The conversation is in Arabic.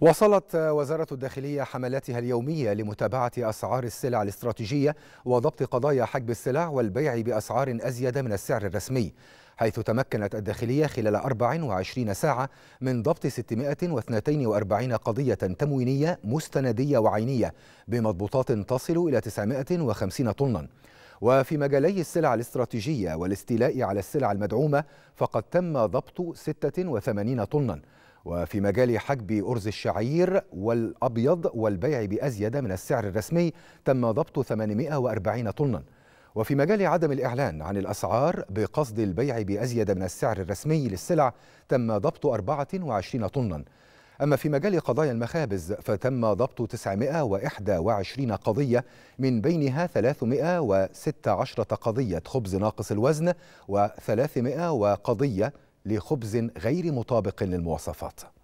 وصلت وزارة الداخلية حملاتها اليومية لمتابعة أسعار السلع الاستراتيجية وضبط قضايا حجب السلع والبيع بأسعار أزيد من السعر الرسمي حيث تمكنت الداخلية خلال 24 ساعة من ضبط 642 قضية تموينية مستندية وعينية بمضبوطات تصل إلى 950 طناً وفي مجالي السلع الاستراتيجية والاستيلاء على السلع المدعومة فقد تم ضبط 86 طناً وفي مجال حجب أرز الشعير والأبيض والبيع بأزيد من السعر الرسمي تم ضبط 840 طناً وفي مجال عدم الإعلان عن الأسعار بقصد البيع بأزيد من السعر الرسمي للسلع تم ضبط 24 طناً أما في مجال قضايا المخابز فتم ضبط 921 قضية من بينها 316 قضية خبز ناقص الوزن و300 وقضية لخبز غير مطابق للمواصفات